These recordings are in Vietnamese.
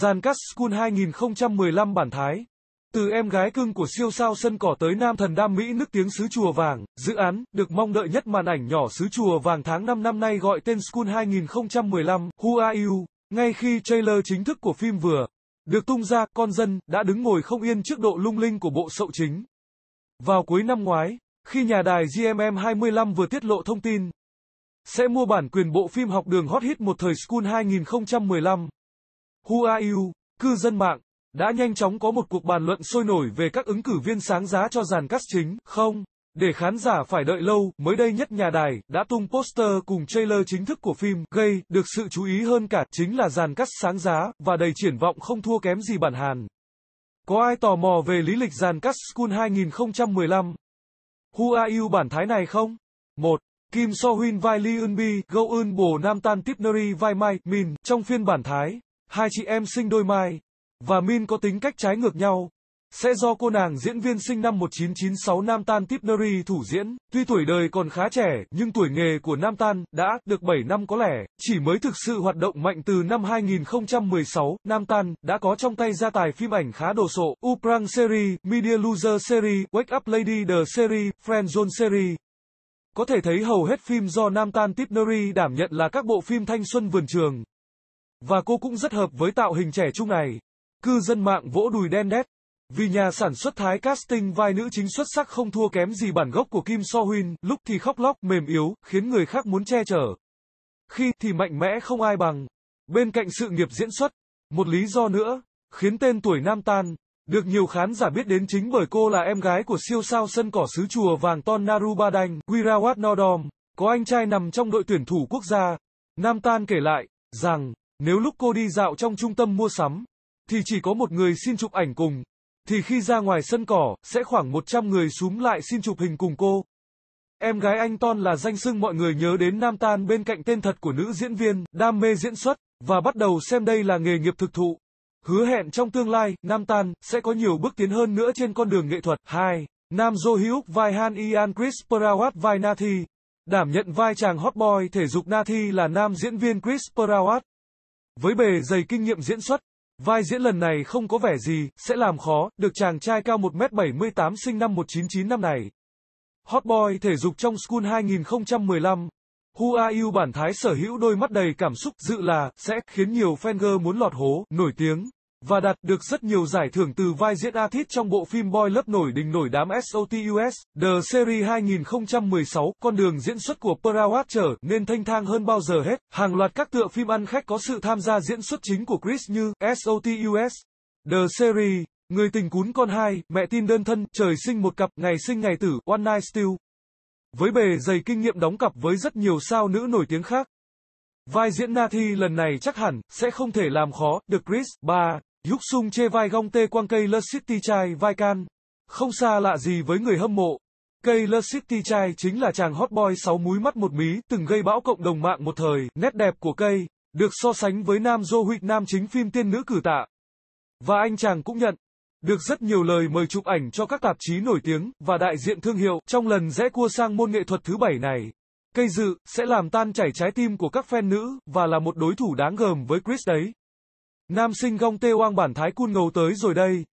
Zancat School 2015 bản thái. Từ em gái cưng của siêu sao sân cỏ tới nam thần đam mỹ nước tiếng xứ chùa vàng, dự án được mong đợi nhất màn ảnh nhỏ xứ chùa vàng tháng 5 năm nay gọi tên School 2015, Who Are You? Ngay khi trailer chính thức của phim vừa được tung ra, con dân đã đứng ngồi không yên trước độ lung linh của bộ sậu chính. Vào cuối năm ngoái, khi nhà đài GMM25 vừa tiết lộ thông tin sẽ mua bản quyền bộ phim học đường hot hit một thời School 2015, Huayou, cư dân mạng, đã nhanh chóng có một cuộc bàn luận sôi nổi về các ứng cử viên sáng giá cho dàn cast chính, không? Để khán giả phải đợi lâu, mới đây nhất nhà đài đã tung poster cùng trailer chính thức của phim, gây được sự chú ý hơn cả chính là dàn cast sáng giá và đầy triển vọng không thua kém gì bản Hàn. Có ai tò mò về lý lịch dàn cast School 2015? Who are bản thái này không? 1. Kim So Hyun vai Lee Eun Bi, Go Eun Bo Nam Tan Tipneri vai Mai Min trong phiên bản thái hai chị em sinh đôi Mai và Min có tính cách trái ngược nhau, sẽ do cô nàng diễn viên sinh năm 1996 Nam Tan Tipneri thủ diễn. Tuy tuổi đời còn khá trẻ, nhưng tuổi nghề của Nam Tan đã được 7 năm có lẽ, chỉ mới thực sự hoạt động mạnh từ năm 2016. Nam Tan đã có trong tay gia tài phim ảnh khá đồ sộ, Uprang Series, Media Loser Series, Wake Up Lady The Series, Friend Zone Series. Có thể thấy hầu hết phim do Nam Tan Tipneri đảm nhận là các bộ phim thanh xuân vườn trường. Và cô cũng rất hợp với tạo hình trẻ trung này. Cư dân mạng vỗ đùi đen đét. Vì nhà sản xuất Thái casting vai nữ chính xuất sắc không thua kém gì bản gốc của Kim So Hyun, lúc thì khóc lóc, mềm yếu, khiến người khác muốn che chở. Khi thì mạnh mẽ không ai bằng. Bên cạnh sự nghiệp diễn xuất, một lý do nữa, khiến tên tuổi nam tan, được nhiều khán giả biết đến chính bởi cô là em gái của siêu sao sân cỏ xứ chùa vàng Ton Narubadanh, Wirawat Nodom, có anh trai nằm trong đội tuyển thủ quốc gia. Nam Tan kể lại, rằng, nếu lúc cô đi dạo trong trung tâm mua sắm, thì chỉ có một người xin chụp ảnh cùng, thì khi ra ngoài sân cỏ, sẽ khoảng 100 người súm lại xin chụp hình cùng cô. Em gái anh Ton là danh sưng mọi người nhớ đến Nam Tan bên cạnh tên thật của nữ diễn viên, đam mê diễn xuất, và bắt đầu xem đây là nghề nghiệp thực thụ. Hứa hẹn trong tương lai, Nam Tan sẽ có nhiều bước tiến hơn nữa trên con đường nghệ thuật. 2. Nam Jo Hyuk vai Han Ian Chris Perawat vai Nathi. Đảm nhận vai chàng hot boy thể dục Nathi là nam diễn viên Chris Perawat. Với bề dày kinh nghiệm diễn xuất, vai diễn lần này không có vẻ gì sẽ làm khó được chàng trai cao 1m78 sinh năm năm này. Hot boy thể dục trong School 2015. Hu A Yêu bản thái sở hữu đôi mắt đầy cảm xúc dự là sẽ khiến nhiều fan girl muốn lọt hố, nổi tiếng và đạt được rất nhiều giải thưởng từ vai diễn Athit trong bộ phim Boy Lớp nổi đình nổi đám SOTUS, The Series 2016, con đường diễn xuất của Perawat trở nên thanh thang hơn bao giờ hết. Hàng loạt các tựa phim ăn khách có sự tham gia diễn xuất chính của Chris như SOTUS, The Series, Người tình cún con hai, mẹ tin đơn thân, trời sinh một cặp, ngày sinh ngày tử, One Night Still. Với bề dày kinh nghiệm đóng cặp với rất nhiều sao nữ nổi tiếng khác. Vai diễn Nathi lần này chắc hẳn, sẽ không thể làm khó, được Chris, bà. Yuk Sung chê vai gong tê quang cây Lus City Chai vai can. Không xa lạ gì với người hâm mộ. Cây Lus City Chai chính là chàng hot boy sáu múi mắt một mí từng gây bão cộng đồng mạng một thời. Nét đẹp của cây, được so sánh với nam Do Huy, nam chính phim tiên nữ cử tạ. Và anh chàng cũng nhận được rất nhiều lời mời chụp ảnh cho các tạp chí nổi tiếng và đại diện thương hiệu trong lần rẽ cua sang môn nghệ thuật thứ bảy này. Cây dự sẽ làm tan chảy trái tim của các fan nữ và là một đối thủ đáng gờm với Chris đấy. Nam sinh gong tê oang bản thái cun ngầu tới rồi đây.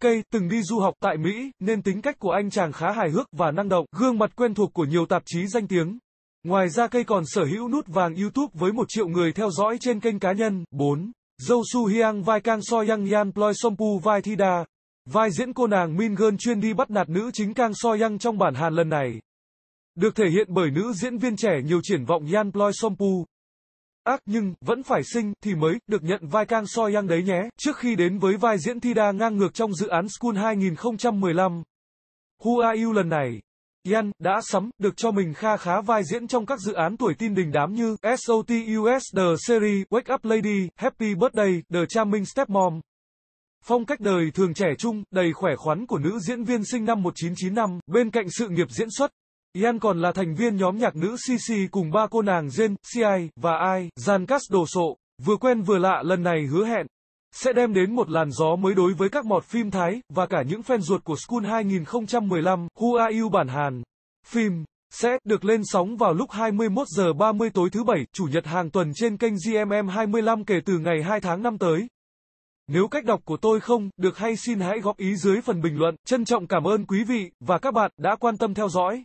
Cây từng đi du học tại Mỹ, nên tính cách của anh chàng khá hài hước và năng động, gương mặt quen thuộc của nhiều tạp chí danh tiếng. Ngoài ra cây còn sở hữu nút vàng YouTube với một triệu người theo dõi trên kênh cá nhân. 4. Dâu Su Hyang vai Kang So Young, Yan Ploy Sompu vai Thida. Vai diễn cô nàng Min Girl chuyên đi bắt nạt nữ chính Kang So Young trong bản Hàn lần này. Được thể hiện bởi nữ diễn viên trẻ nhiều triển vọng Yan Ploy Sompu ác nhưng vẫn phải sinh thì mới được nhận vai Kang yang đấy nhé. Trước khi đến với vai diễn thi đa ngang ngược trong dự án School 2015, Who Are lần này, Yan đã sắm được cho mình kha khá vai diễn trong các dự án tuổi tin đình đám như SOTUS The Series, Wake Up Lady, Happy Birthday, The Charming Stepmom. Phong cách đời thường trẻ trung, đầy khỏe khoắn của nữ diễn viên sinh năm 1995, bên cạnh sự nghiệp diễn xuất, Yan còn là thành viên nhóm nhạc nữ Sisi cùng ba cô nàng Jane, Ci và Ai, Zankas đồ sộ. Vừa quen vừa lạ lần này hứa hẹn sẽ đem đến một làn gió mới đối với các mọt phim Thái và cả những fan ruột của School 2015, Who Are You bản Hàn. Phim sẽ được lên sóng vào lúc 21 giờ 30 tối thứ bảy, chủ nhật hàng tuần trên kênh GMM 25 kể từ ngày 2 tháng 5 tới. Nếu cách đọc của tôi không được hay xin hãy góp ý dưới phần bình luận. Trân trọng cảm ơn quý vị và các bạn đã quan tâm theo dõi.